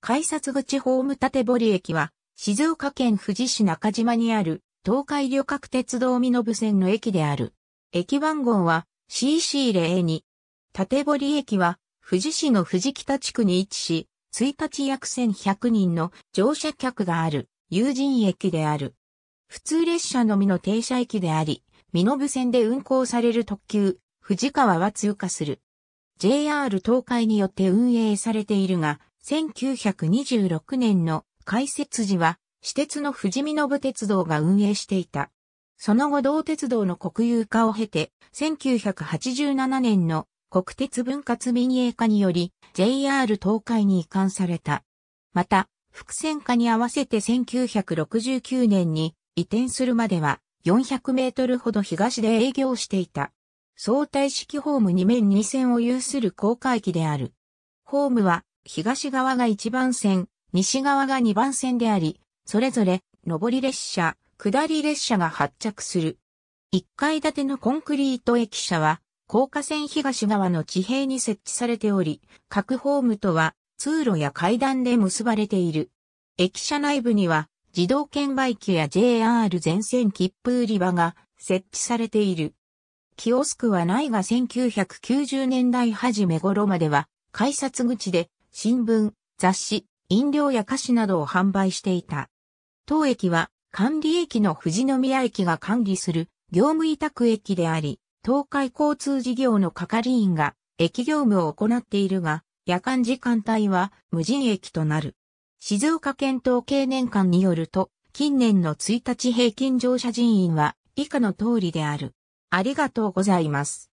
改札口ホーム建堀駅は、静岡県富士市中島にある、東海旅客鉄道身延線の駅である。駅番号は CC02。縦堀駅は、富士市の富士北地区に位置し、1日約1100人の乗車客がある、有人駅である。普通列車のみの停車駅であり、身延線で運行される特急、富士川は通過する。JR 東海によって運営されているが、1926年の開設時は、私鉄の富士見信鉄道が運営していた。その後同鉄道の国有化を経て、1987年の国鉄分割民営化により JR 東海に移管された。また、伏線化に合わせて1969年に移転するまでは400メートルほど東で営業していた。相対式ホーム2面2線を有する高架駅である。ホームは東側が1番線、西側が2番線であり、それぞれ、上り列車、下り列車が発着する。1階建てのコンクリート駅舎は、高架線東側の地平に設置されており、各ホームとは通路や階段で結ばれている。駅舎内部には自動券売機や JR 全線切符売り場が設置されている。キオスクはないが1990年代初め頃までは改札口で新聞、雑誌、飲料や菓子などを販売していた。当駅は管理駅の富士宮駅が管理する業務委託駅であり、東海交通事業の係員が駅業務を行っているが、夜間時間帯は無人駅となる。静岡県統計年間によると、近年の1日平均乗車人員は以下の通りである。ありがとうございます。